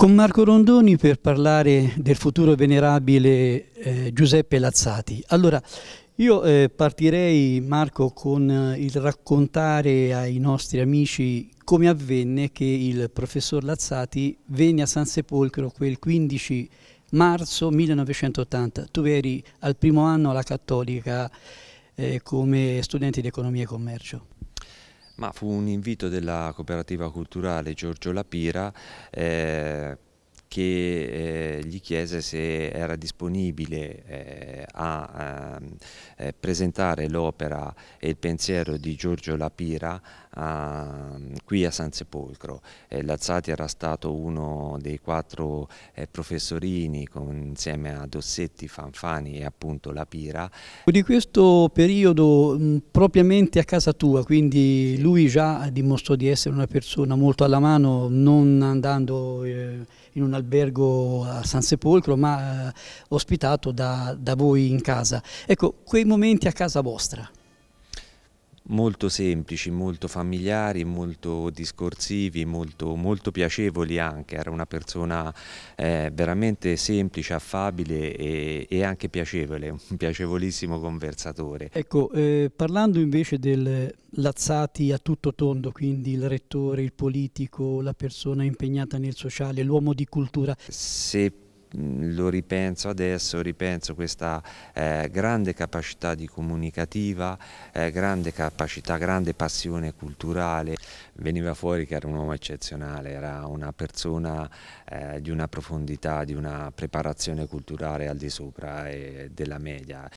con Marco Rondoni per parlare del futuro venerabile eh, Giuseppe Lazzati. Allora, io eh, partirei Marco con eh, il raccontare ai nostri amici come avvenne che il professor Lazzati venne a San Sepolcro quel 15 marzo 1980. Tu eri al primo anno alla Cattolica eh, come studente di Economia e Commercio. Ma fu un invito della cooperativa culturale Giorgio Lapira eh, che eh, gli chiese se era disponibile eh, a ehm, eh, presentare l'opera e il pensiero di Giorgio Lapira a, qui a San Sepolcro. Eh, Lazzati era stato uno dei quattro eh, professorini con, insieme a Dossetti, Fanfani e appunto La Pira. Di questo periodo mh, propriamente a casa tua, quindi lui già dimostrò di essere una persona molto alla mano, non andando eh, in un albergo a San Sepolcro, ma eh, ospitato da, da voi in casa. Ecco, quei momenti a casa vostra molto semplici, molto familiari, molto discorsivi, molto, molto piacevoli anche, era una persona eh, veramente semplice, affabile e, e, anche piacevole, un piacevolissimo conversatore. Ecco, eh, parlando invece del Lazzati a tutto tondo, quindi il rettore, il politico, la persona impegnata nel sociale, l'uomo di cultura. Se lo ripenso adesso, ripenso questa eh, grande capacità di comunicativa, eh, grande capacità, grande passione culturale. Veniva fuori che era un uomo eccezionale, era una persona eh, di una profondità, di una preparazione culturale al di sopra eh, della media.